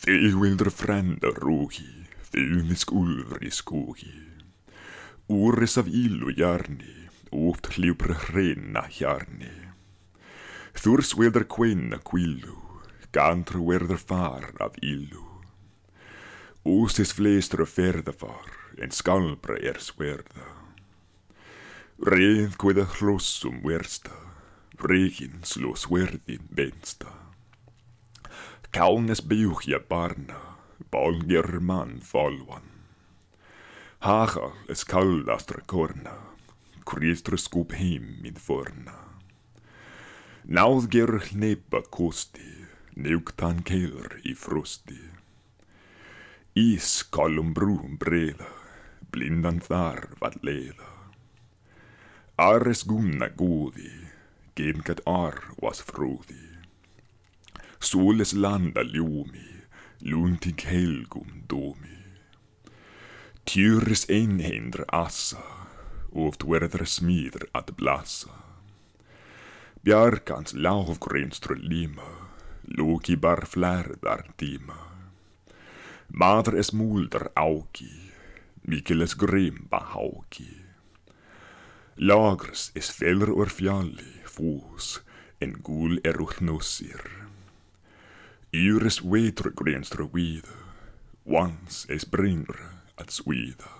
Stilwinder fränder rogi, fylnisk ulver i skogi. Ores av illo hjärni, oft klubr rena hjärni. Thurs welder kvinna quillu, gantr welder far av illu. Oses flestr ferda far, en skalbra er sverda. Rent kvida hlossum versta, regin slås verdin vänsta. kaunes bejuchje barna, bon german folwan. Haha es kaldastre korna, kristre skup him min forna. Naus ger kosti, neuktan keller i frosti. Is kolumbrum brela, blindan thar vat leda. Ares gumna godi, gemkat ar was frodi. soles landa liumi, luntig helgum domi. Tyris einhendr assa, oft werdre smidr ad blassa. Bjarkans laufgrinstr lima, luki bar flärdar dima. Madr es mulder auki, Mikkeles grimba hauki. Lagres es feller ur fjalli, fos, en gul eruchnusir. Ires vetro grönstrå vida, once a springer at Sweden.